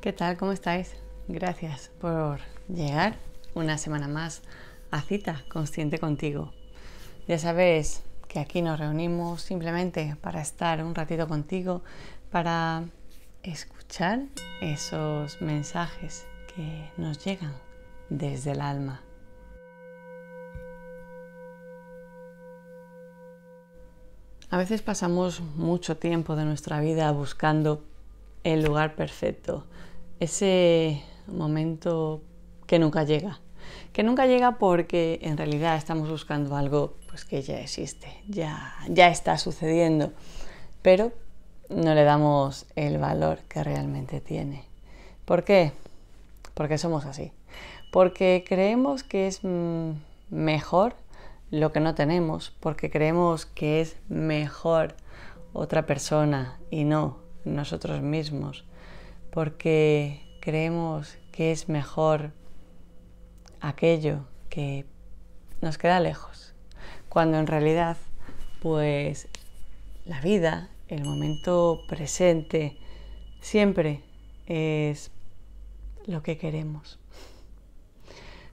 ¿Qué tal? ¿Cómo estáis? Gracias por llegar una semana más a cita consciente contigo. Ya sabéis que aquí nos reunimos simplemente para estar un ratito contigo, para escuchar esos mensajes que nos llegan desde el alma. A veces pasamos mucho tiempo de nuestra vida buscando el lugar perfecto, ese momento que nunca llega. Que nunca llega porque en realidad estamos buscando algo pues, que ya existe, ya, ya está sucediendo, pero no le damos el valor que realmente tiene. ¿Por qué? Porque somos así. Porque creemos que es mm, mejor lo que no tenemos, porque creemos que es mejor otra persona y no nosotros mismos porque creemos que es mejor aquello que nos queda lejos, cuando en realidad pues la vida, el momento presente, siempre es lo que queremos.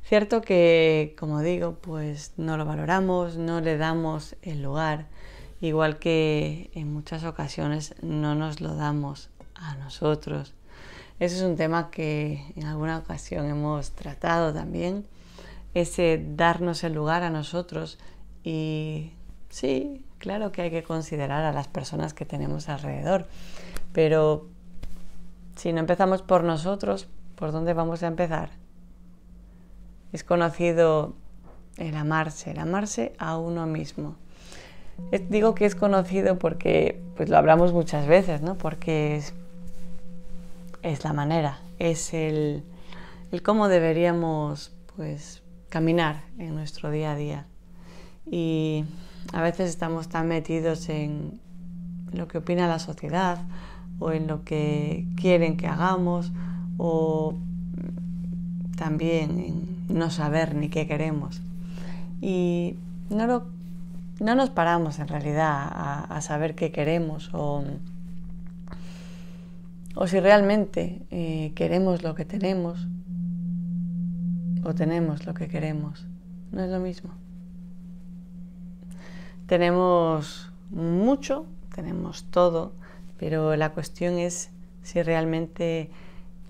Cierto que, como digo, pues no lo valoramos, no le damos el lugar, igual que en muchas ocasiones no nos lo damos a nosotros ese es un tema que en alguna ocasión hemos tratado también, ese darnos el lugar a nosotros y sí, claro que hay que considerar a las personas que tenemos alrededor, pero si no empezamos por nosotros, ¿por dónde vamos a empezar? Es conocido el amarse, el amarse a uno mismo. digo que es conocido porque pues lo hablamos muchas veces, ¿no? Porque es, es la manera, es el, cómo deberíamos pues, caminar en nuestro día a día. Y a veces estamos tan metidos en lo que opina la sociedad o en lo que quieren que hagamos o también en no saber ni qué queremos. Y no, no nos paramos en realidad a, saber qué queremos o o si realmente eh, queremos lo que tenemos o tenemos lo que queremos. No es lo mismo. Tenemos mucho, tenemos todo, pero la cuestión es si realmente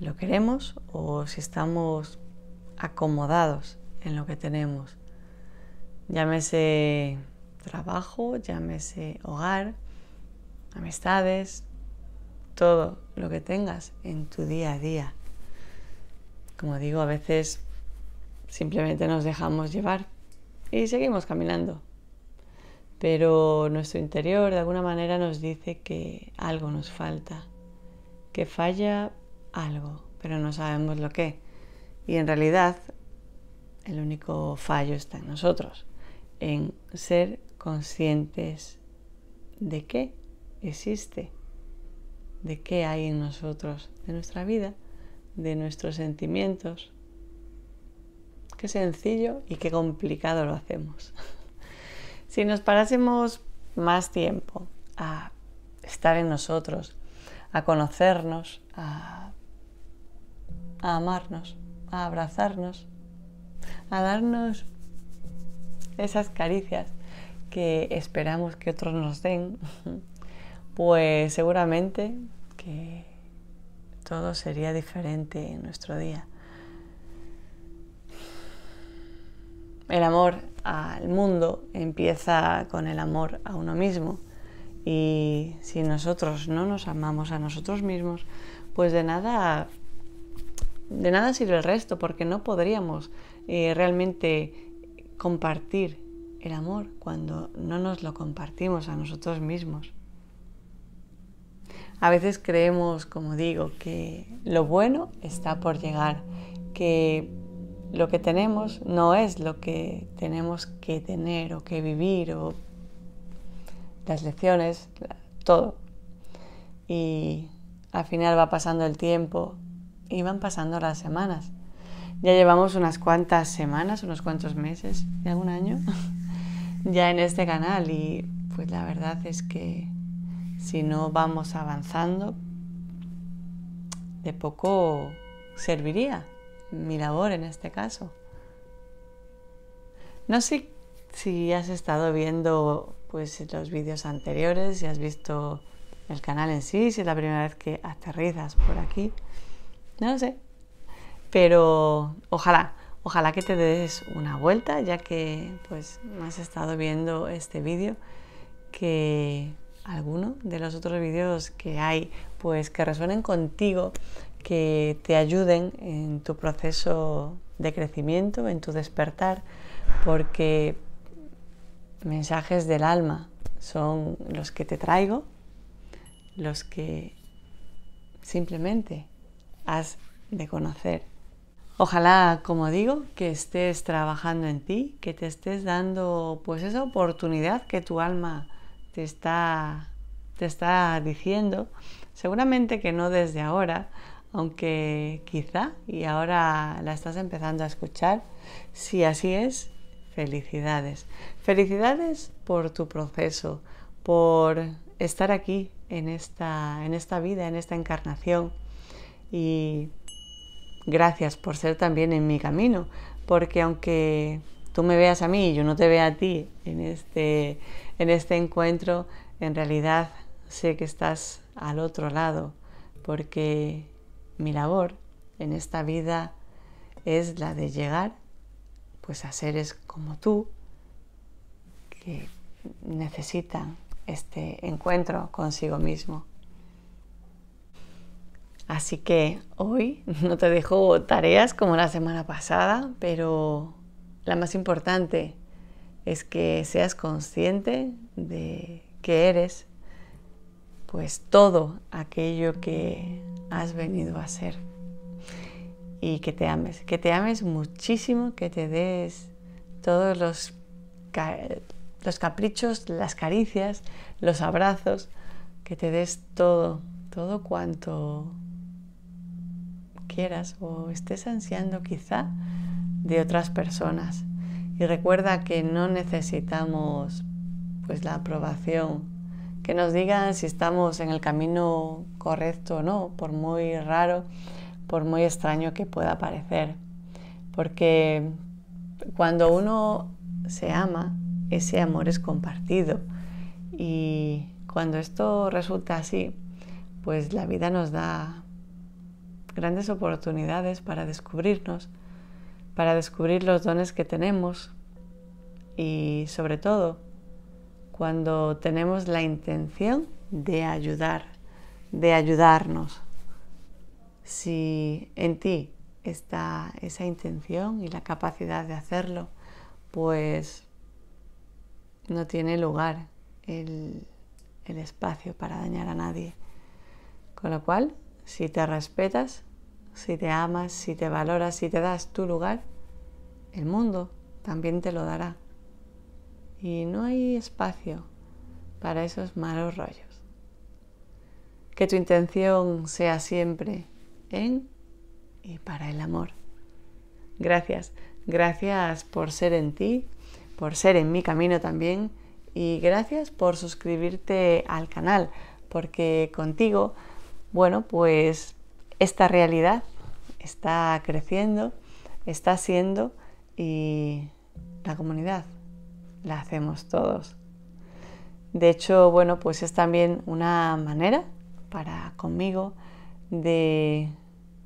lo queremos o si estamos acomodados en lo que tenemos. Llámese trabajo, llámese hogar, amistades, todo lo que tengas en tu día a día. Como digo, a veces simplemente nos dejamos llevar y seguimos caminando. Pero nuestro interior de alguna manera nos dice que algo nos falta, que falla algo, pero no sabemos lo que. Y en realidad el único fallo está en nosotros, en ser conscientes de que existe de qué hay en nosotros, de nuestra vida, de nuestros sentimientos. Qué sencillo y qué complicado lo hacemos. si nos parásemos más tiempo a estar en nosotros, a conocernos, a, amarnos, a abrazarnos, a darnos esas caricias que esperamos que otros nos den, pues seguramente que todo sería diferente en nuestro día. El amor al mundo empieza con el amor a uno mismo y si nosotros no nos amamos a nosotros mismos, pues de nada de nada sirve el resto porque no podríamos eh, realmente compartir el amor cuando no nos lo compartimos a nosotros mismos. A veces creemos, como digo, que lo bueno está por llegar, que lo que tenemos no es lo que tenemos que tener o que vivir o las lecciones, todo. Y al final va pasando el tiempo y van pasando las semanas. Ya llevamos unas cuantas semanas, unos cuantos meses, ya un año, ya en este canal y pues la verdad es que si no vamos avanzando, de poco serviría mi labor en este caso. No sé si has estado viendo pues, los vídeos anteriores, si has visto el canal en sí, si es la primera vez que aterrizas por aquí. No lo sé. Pero ojalá, ojalá que te des una vuelta, ya que pues has estado viendo este vídeo, que alguno de los otros vídeos que hay, pues que resuenen contigo, que te ayuden en tu proceso de crecimiento, en tu despertar, porque mensajes del alma son los que te traigo, los que simplemente has de conocer. Ojalá, como digo, que estés trabajando en ti, que te estés dando pues esa oportunidad que tu alma te está, te está diciendo, seguramente que no desde ahora, aunque quizá y ahora la estás empezando a escuchar, si así es, felicidades. Felicidades por tu proceso, por estar aquí en esta, en esta vida, en esta encarnación y gracias por ser también en mi camino, porque aunque tú me veas a mí y yo no te vea a ti en este en este encuentro, en realidad sé que estás al otro lado, porque mi labor en esta vida es la de llegar pues a seres como tú que necesitan este encuentro consigo mismo. Así que hoy no te dejo tareas como la semana pasada, pero la más importante es que seas consciente de que eres pues todo aquello que has venido a ser y que te ames, que te ames muchísimo, que te des todos los, los caprichos, las caricias, los abrazos, que te des todo, todo cuanto quieras o estés ansiando quizá de otras personas. Y recuerda que no necesitamos pues la aprobación, que nos digan si estamos en el camino correcto o no, por muy raro, por muy extraño que pueda parecer. Porque cuando uno se ama, ese amor es compartido. Y cuando esto resulta así, pues la vida nos da grandes oportunidades para descubrirnos, para descubrir los dones que tenemos y sobre todo cuando tenemos la intención de ayudar, de ayudarnos. Si en ti está esa intención y la capacidad de hacerlo, pues no tiene lugar el, el espacio para dañar a nadie. Con lo cual, si te respetas, si te amas, si te valoras, si te das tu lugar, el mundo también te lo dará. Y no hay espacio para esos malos rollos. Que tu intención sea siempre en y para el amor. Gracias, gracias por ser en ti, por ser en mi camino también y gracias por suscribirte al canal, porque contigo, bueno, pues esta realidad está creciendo, está siendo y la comunidad la hacemos todos. De hecho, bueno, pues es también una manera para conmigo de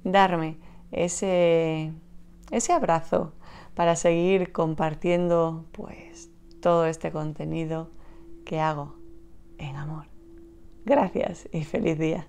darme ese, abrazo para seguir compartiendo pues todo este contenido que hago en amor. Gracias y feliz día.